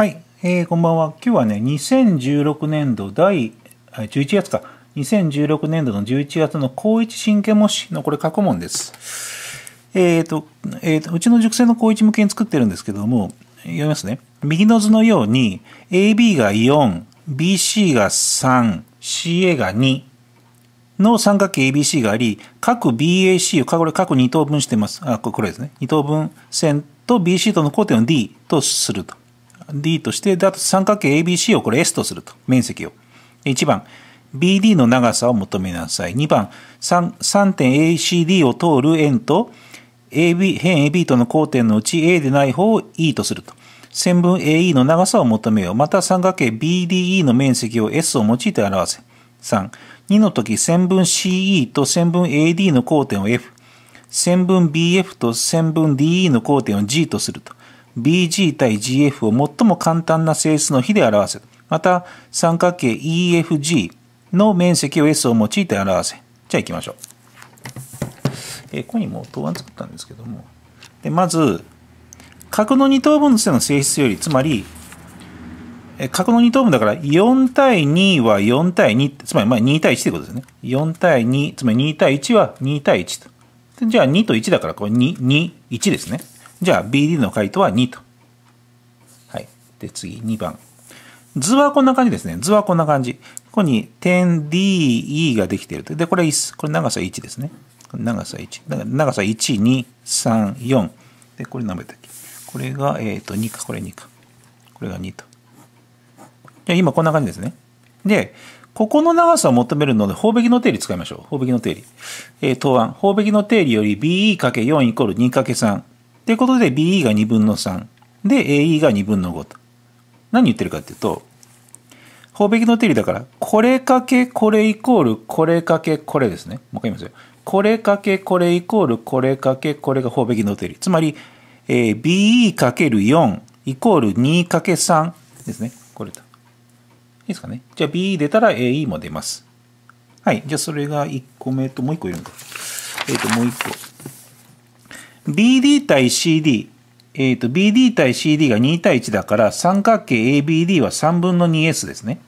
はい、えー、こんばんは。今日はね、2016年度第、11月か、2016年度の11月の高一神経模試のこれ過去問です。えっ、ー、と、えっ、ー、と、うちの塾生の高一向けに作ってるんですけども、読みますね。右の図のように、AB が4、BC が3、CA が2、の三角形 ABC があり、各 BAC を、これ各2等分してます。あ、これですね。2等分線と BC との交点を D とすると。D として、だと三角形 ABC をこれ S とすると、面積を。1番、BD の長さを求めなさい。2番、3.ACD を通る円と、AB、辺 AB との交点のうち A でない方を E とすると。線分 AE の長さを求めよう。また三角形 BDE の面積を S を用いて表せ。3、2の時線分 CE と線分 AD の交点を F、線分 BF と線分 DE の交点を G とすると。BG 対 GF を最も簡単な整数の比で表せ。また、三角形 EFG の面積を S を用いて表せ。じゃあ行きましょう。えー、ここにもう答案作ったんですけども。でまず、角の二等分の線の性質より、つまり、角の二等分だから4対2は4対2、つまりまあ2対1ってことですね。4対2、つまり2対1は2対1と。じゃあ2と1だからこれ2、2、1ですね。じゃあ BD の回答は2と。はい。で、次、2番。図はこんな感じですね。図はこんな感じ。ここに点 DE ができていると。で、これ1、これ長さ1ですね。長さ1。長さ1、2、3、4。で、これ何倍たっけこれが、えっ、ー、と、2か。これ2か。これが2と。じゃあ今こんな感じですね。で、ここの長さを求めるので、方壁の定理使いましょう。方壁の定理。えー、答案。方壁の定理より BE×4 イコール 2×3。ということで BE が2分の3。で、AE が2分の5と。何言ってるかっていうと、法べきの定理だから、これかけこれイコールこれかけこれですね。もう一回言いますよ。これかけこれイコールこれかけこれが法べきの定理。つまり、えー、BE かける4イコール2かけ3ですね。これと。いいですかね。じゃあ BE 出たら AE も出ます。はい。じゃあそれが1個目ともう1個いるんだ。えっ、ー、と、もう1個。BD 対 CD、えっ、ー、と、BD 対 CD が2対1だから、三角形 ABD は3分の 2S ですね。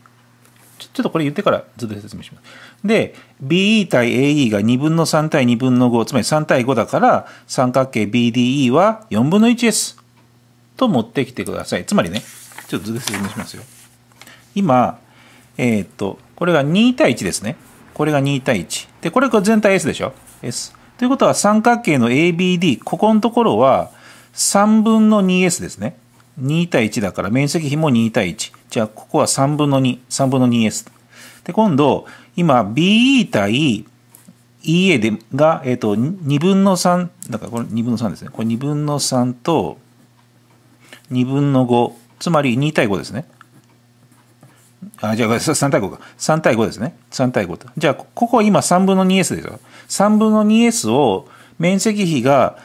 ちょちょっとこれ言ってからずっと説明します。で、BE 対 AE が2分の3対2分の5、つまり3対5だから、三角形 BDE は4分の 1S と持ってきてください。つまりね、ちょっと図で説明しますよ。今、えっ、ー、と、これが2対1ですね。これが2対1。で、これが全体 S でしょ ?S。ということは三角形の ABD、ここのところは3分の 2S ですね。2対1だから面積比も2対1。じゃあ、ここは3分の2、3分の 2S。で、今度、今、BE 対 EA でが、えっ、ー、と、2分の3、だからこれ2分の3ですね。これ2分の3と2分の5、つまり2対5ですね。あ、じゃあ3対5か。3対5ですね。3対5と。じゃあ、ここ今3分の 2S でしょ。3分の 2S を面積比が、えっ、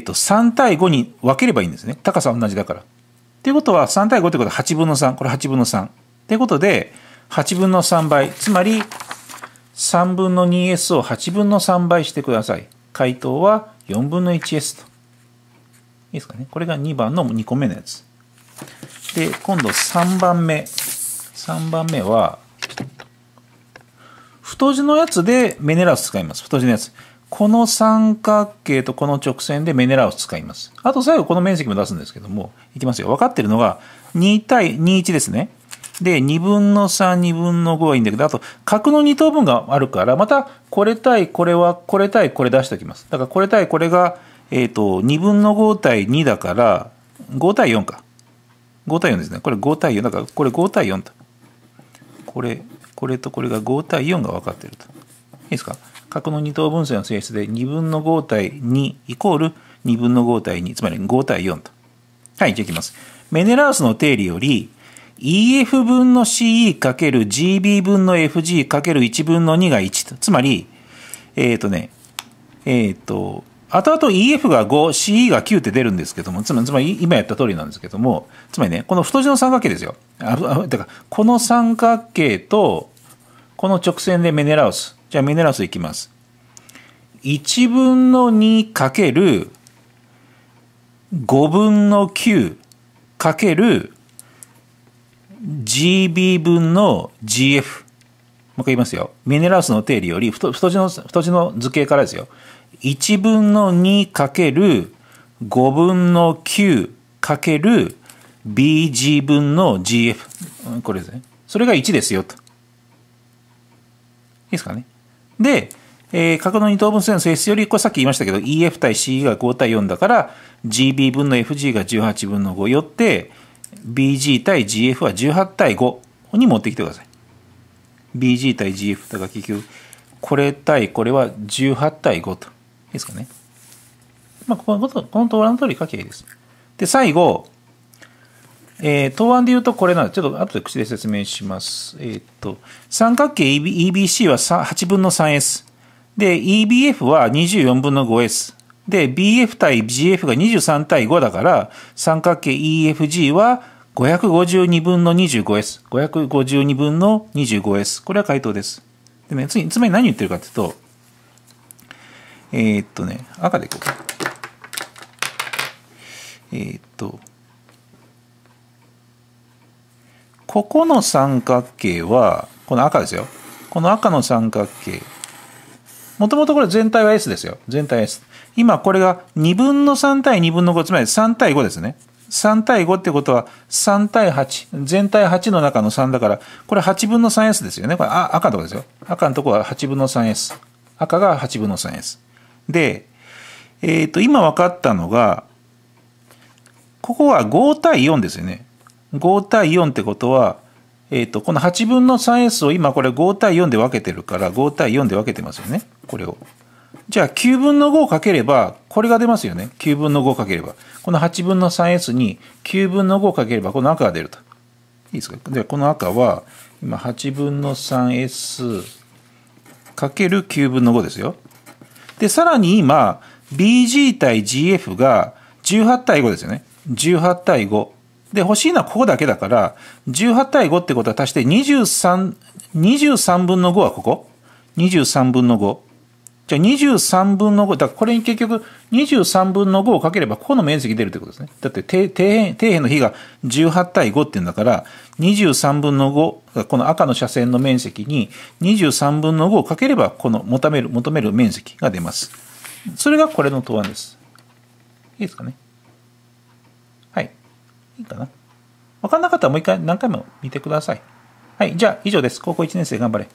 ー、と、3対5に分ければいいんですね。高さ同じだから。っていうことは、3対5ってことは8分の3。これ8分の3。っていうことで、8分の3倍。つまり、3分の 2S を8分の3倍してください。回答は4分の 1S と。いいですかね。これが2番の2個目のやつ。で、今度3番目。3番目は、太字のやつでメネラウス使います。太字のやつ。この三角形とこの直線でメネラウス使います。あと最後この面積も出すんですけども、いきますよ。分かってるのが2対21ですね。で、2分の3、2分の5はいいんだけど、あと、角の2等分があるから、また、これ対これは、これ対これ出しておきます。だから、これ対これが、えっ、ー、と、2分の5対2だから、5対4か。5対4ですね。これ5対4だから、これ5対4と。これこれとこれが5対4が分かっているといいですか角の二等分線の性質で2分の5対2イコール2分の5対2つまり5対4とはいじゃあいきますメネラウスの定理より EF 分の CE かける GB 分の FG かける1分の2が1とつまりえっ、ー、とねえっ、ー、と後々 EF が5、CE が9って出るんですけども、つまり、つまり今やった通りなんですけども、つまりね、この太字の三角形ですよ。ああだから、この三角形と、この直線でメネラウス。じゃあメネラウスいきます。1分の2かける5分の9かける GB 分の GF。もう一回言いますよ。ミネラウスの定理より太、太字の、太字の図形からですよ。1分の2かける5分の9かける BG 分の GF。これですね。それが1ですよと。いいですかね。で、えー、角の二等分線の性質より、これさっき言いましたけど、EF 対 CE が5対4だから、GB 分の FG が18分の5よって、BG 対 GF は18対5に持ってきてください。BG 対 GF だから結局、これ対これは18対5と。ですかね。まあ、このこは、この答案の通り書きゃいいです。で、最後、えー、答案で言うとこれなんで、ちょっと後で口で説明します。えー、っと、三角形 EBC は8分の 3S。で、EBF は24分の 5S。で、BF 対 GF が23対5だから、三角形 EFG は552分の 25S。552分の 25S。これは回答です。でね、つまり何言ってるかというと、えー、っとね、赤でいこうか。えー、っと、ここの三角形は、この赤ですよ。この赤の三角形。もともとこれ全体は S ですよ。全体 S。今これが2分の3対2分の5、つまり3対5ですね。3対5ってことは3対8。全体8の中の3だから、これ8分の 3S ですよね。これあ赤のとこですよ。赤のとこは8分の 3S。赤が8分の 3S。で、えっ、ー、と、今分かったのが、ここは5対4ですよね。5対4ってことは、えっ、ー、と、この8分の 3S を今これ5対4で分けてるから、5対4で分けてますよね。これを。じゃあ9分の5をかければ、これが出ますよね。9分の5をかければ。この8分の 3S に9分の5をかければ、この赤が出ると。いいですかじゃあこの赤は、今8分の 3S かける9分の5ですよ。で、さらに今、BG 対 GF が18対5ですよね。18対5。で、欲しいのはここだけだから、18対5ってことは足して23、23分の5はここ。23分の5。じゃあ23分の5、だからこれに結局23分の5をかければここの面積出るってことですね。だって底辺底辺の比が18対5っていうんだから、23分の5、この赤の斜線の面積に23分の5をかければこの求める、求める面積が出ます。それがこれの答案です。いいですかね。はい。いいかな。わかんなかったらもう一回何回も見てください。はい。じゃあ以上です。高校1年生頑張れ。